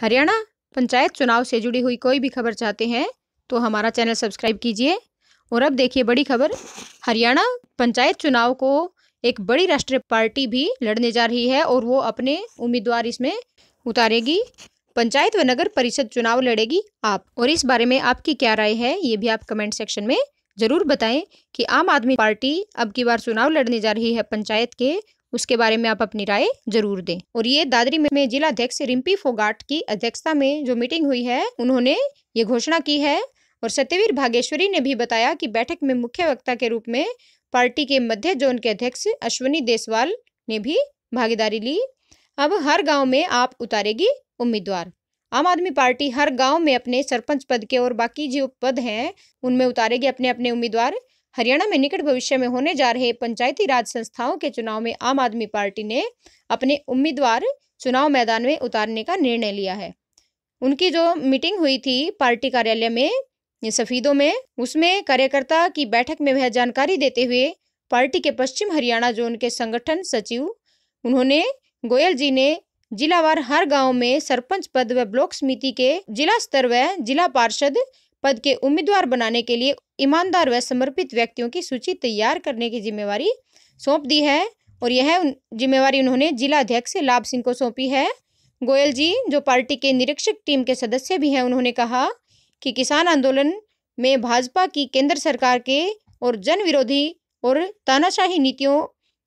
हरियाणा पंचायत चुनाव से जुड़ी हुई कोई भी खबर चाहते हैं तो हमारा चैनल सब्सक्राइब कीजिए और अब देखिए बड़ी खबर हरियाणा पंचायत चुनाव को एक बड़ी राष्ट्रीय पार्टी भी लड़ने जा रही है और वो अपने उम्मीदवार इसमें उतारेगी पंचायत व नगर परिषद चुनाव लड़ेगी आप और इस बारे में आपकी क्या राय है ये भी आप कमेंट सेक्शन में जरूर बताएं कि आम आदमी पार्टी अब की बार चुनाव लड़ने जा रही है पंचायत के उसके बारे में आप अपनी राय जरूर दें और ये दादरी में जिलाध्यक्ष रिम्पी फोगाट की अध्यक्षता में जो मीटिंग हुई है उन्होंने ये घोषणा की है और सत्यवीर भागेश्वरी ने भी बताया कि बैठक में मुख्य वक्ता के रूप में पार्टी के मध्य जोन के अध्यक्ष अश्वनी देसवाल ने भी भागीदारी ली अब हर गांव में आप उतारेगी उम्मीदवार आम आदमी पार्टी हर गांव में अपने सरपंच पद के और बाकी जो पद हैं उनमें उतारेगी अपने अपने उम्मीदवार हरियाणा में निकट भविष्य में होने जा रहे पंचायती राज संस्थाओं के चुनाव में आम आदमी पार्टी ने अपने उम्मीदवार चुनाव मैदान में उतारने का निर्णय लिया है उनकी जो मीटिंग हुई थी पार्टी कार्यालय में सफीदों में उसमें कार्यकर्ता की बैठक में वह जानकारी देते हुए पार्टी के पश्चिम हरियाणा जोन के संगठन सचिव उन्होंने गोयल जी ने जिलावार हर गांव में सरपंच पद व ब्लॉक समिति के जिला स्तर व जिला पार्षद पद के उम्मीदवार बनाने के लिए ईमानदार व समर्पित व्यक्तियों की सूची तैयार करने की जिम्मेवारी सौंप दी है और यह जिम्मेवारी उन्होंने जिला अध्यक्ष लाभ सिंह को सौंपी है गोयल जी जो पार्टी के निरीक्षक टीम के सदस्य भी हैं उन्होंने कहा कि किसान आंदोलन में भाजपा की केंद्र सरकार के और जन विरोधी और तानाशाही नीतियों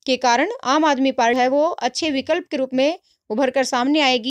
के कारण आम आदमी पार्टी है वो अच्छे विकल्प के रूप में उभर कर सामने आएगी